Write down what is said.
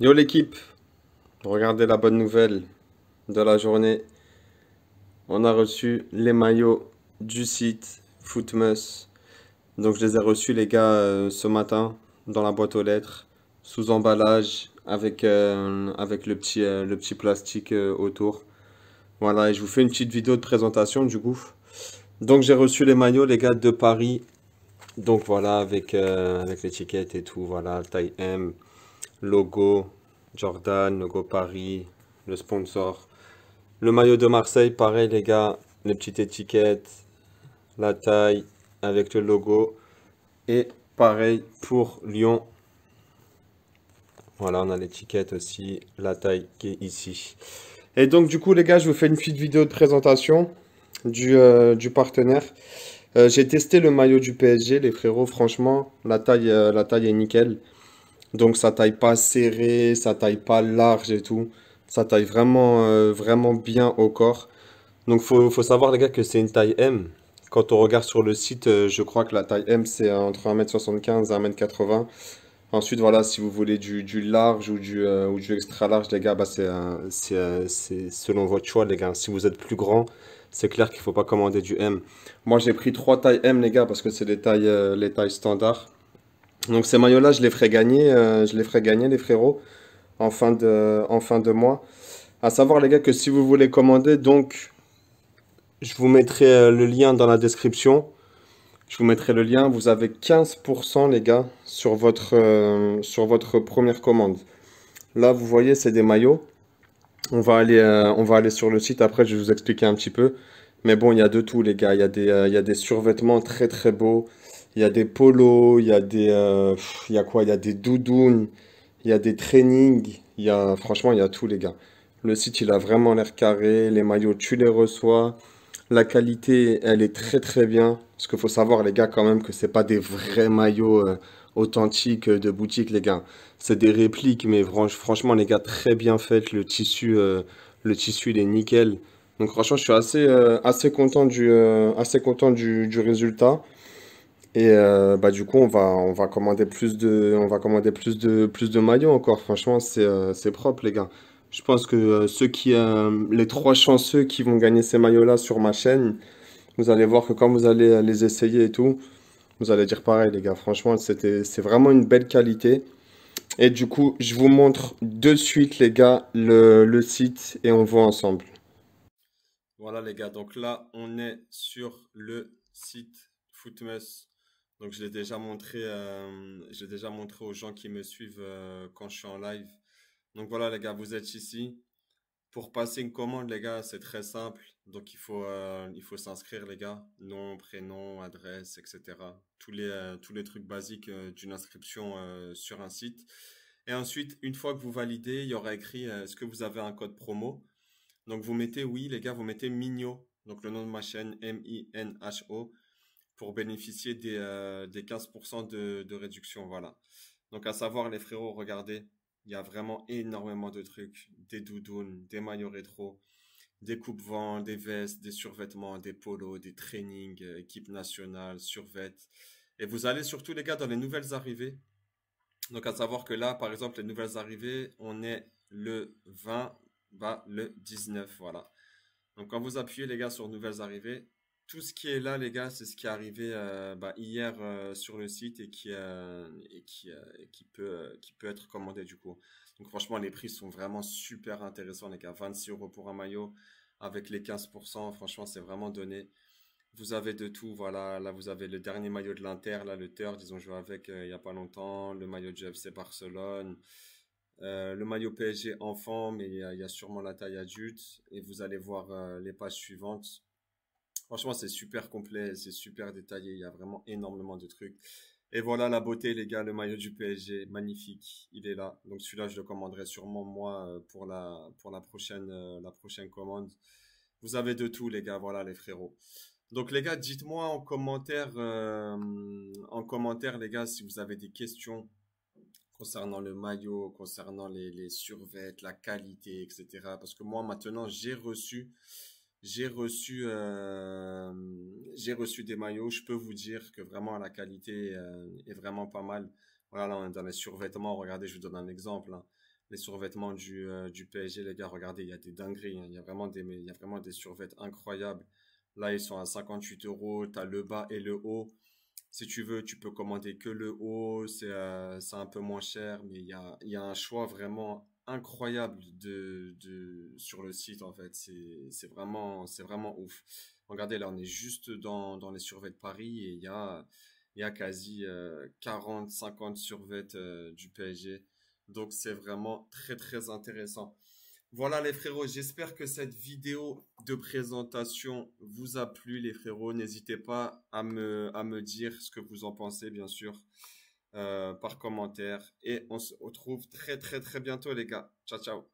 Yo l'équipe, regardez la bonne nouvelle de la journée. On a reçu les maillots du site Footmus. Donc je les ai reçus les gars euh, ce matin dans la boîte aux lettres, sous emballage, avec, euh, avec le, petit, euh, le petit plastique autour. Voilà, et je vous fais une petite vidéo de présentation du coup. Donc j'ai reçu les maillots les gars de Paris. Donc voilà, avec, avec l'étiquette et tout, voilà, taille M logo Jordan, logo Paris, le sponsor. Le maillot de Marseille, pareil les gars, les petites étiquettes, la taille avec le logo. Et pareil pour Lyon. Voilà, on a l'étiquette aussi, la taille qui est ici. Et donc du coup les gars, je vous fais une petite vidéo de présentation du, euh, du partenaire. Euh, j'ai testé le maillot du PSG, les frérots, franchement, la taille, euh, la taille est nickel. Donc ça taille pas serré, ça taille pas large et tout. Ça taille vraiment, euh, vraiment bien au corps. Donc faut, faut savoir les gars que c'est une taille M. Quand on regarde sur le site, euh, je crois que la taille M c'est entre 1m75 et 1m80. Ensuite voilà, si vous voulez du, large ou du, euh, ou du extra large les gars, bah, c'est selon votre choix les gars. Si vous êtes plus grand, c'est clair qu'il ne faut pas commander du M. Moi j'ai pris trois tailles M les gars parce que c'est les tailles, les tailles standards. Donc ces maillots-là, je les ferai gagner, euh, je les ferai gagner les frérots en fin de, en fin de mois. À savoir les gars que si vous voulez commander, donc je vous mettrai euh, le lien dans la description. Je vous mettrai le lien. Vous avez 15% les gars sur votre, euh, sur votre première commande. Là, vous voyez, c'est des maillots. On va, aller, on va aller sur le site. Après, je vais vous expliquer un petit peu. Mais bon, il y a de tout, les gars. Il il y a des survêtements très, très beaux. Il y a des polos, il y a des, euh, il y a quoi Il y des doudounes, il y a des trainings. Il y franchement, il y a tout, les gars. Le site, il a vraiment l'air carré. Les maillots, tu les reçois. La qualité, elle est très très bien. Parce qu'il faut savoir, les gars, quand même, que c'est pas des vrais maillots euh, authentiques euh, de boutique, les gars. C'est des répliques, mais franchement, les gars, très bien fait. Le tissu, le tissu, il est nickel. Donc franchement, je suis assez, assez content du, assez content du résultat. Et euh, bah, du coup, on va, on va commander plus de, on va commander plus de, plus de maillots encore. Franchement, c'est euh, propre, les gars. Je pense que euh, ceux qui, les trois chanceux qui vont gagner ces maillots-là sur ma chaîne, vous allez voir que quand vous allez les essayer et tout, vous allez dire pareil, les gars. Franchement, c'était, c'est vraiment une belle qualité. Et du coup, je vous montre de suite, les gars, le, le site et on voit ensemble. Voilà, les gars. Donc là, on est sur le site Footmus. Donc je l'ai déjà montré, euh, déjà montré aux gens qui me suivent euh, quand je suis en live. Donc voilà les gars, vous êtes ici. Pour passer une commande les gars, c'est très simple. Donc il faut, euh, s'inscrire les gars, nom, prénom, adresse, etc. Tous les, tous les trucs basiques d'une inscription sur un site. Et ensuite, une fois que vous validez, il y aura écrit est-ce que vous avez un code promo. Donc vous mettez oui les gars, vous mettez Migno. Donc le nom de ma chaîne M I N H O pour bénéficier des, 15% euh, de, réduction. Voilà. Donc à savoir les frérots, regardez, il y a vraiment énormément de trucs, des doudounes, des maillots rétro, des coupes vent des vestes, des survêtements, des polos, des trainings, euh, équipe nationale, survêtes. Et vous allez surtout les gars dans les nouvelles arrivées. Donc à savoir que là, par exemple, les nouvelles arrivées, on est le 20, va bah, le 19, voilà. Donc quand vous appuyez les gars sur nouvelles arrivées, tout ce qui est là, les gars, c'est ce qui est arrivé euh, bah, hier euh, sur le site et euh, qui peut être commandé du coup. Donc franchement, les prix sont vraiment super intéressants, les gars. 26 euros pour un maillot avec les 15%. Franchement, c'est vraiment donné. Vous avez de tout, voilà. Là, vous avez le dernier maillot de l'Inter, là, le Third, ils ont joué avec il n'y a pas longtemps. Le maillot du FC Barcelone. le maillot PSG enfant, mais il y, a sûrement la taille adulte. Et vous allez voir les pages suivantes Franchement, c'est super complet, c'est super détaillé, il y a vraiment énormément de trucs. Et voilà la beauté, les gars, le maillot du PSG, magnifique, il est là. Donc celui-là, je le commanderai sûrement moi euh, pour la pour la prochaine euh, la prochaine commande. Vous avez de tout, les gars, voilà les frérots. Donc les gars, dites-moi en commentaire euh, en commentaire les gars si vous avez des questions concernant le maillot, concernant les les survêtes, la qualité, etc. Parce que moi maintenant j'ai reçu j'ai reçu, euh, j'ai reçu des maillots. Je peux vous dire que vraiment la qualité euh, est vraiment pas mal. Voilà, on est dans les survêtements. Regardez, je vous donne un exemple. Hein. Les survêtements du, euh, PSG, les gars, regardez, il y a des dingueries. Hein. Il y a vraiment des, il y vraiment des survêtements incroyables. Là, ils sont à 58 euros. as le bas et le haut. Si tu veux, tu peux commander que le haut. C'est, un peu moins cher, mais il y a, il y a un choix vraiment incroyable de, sur le site en fait c'est vraiment c'est vraiment ouf regardez là on est juste dans dans les survêtes de Paris et il y a il y a quasi 40 50 survets du PSG donc c'est vraiment très très intéressant voilà les frérots j'espère que cette vidéo de présentation vous a plu les frérots n'hésitez pas à me à me dire ce que vous en pensez bien sûr euh, par commentaire. Et on se retrouve très très très bientôt les gars. Ciao ciao.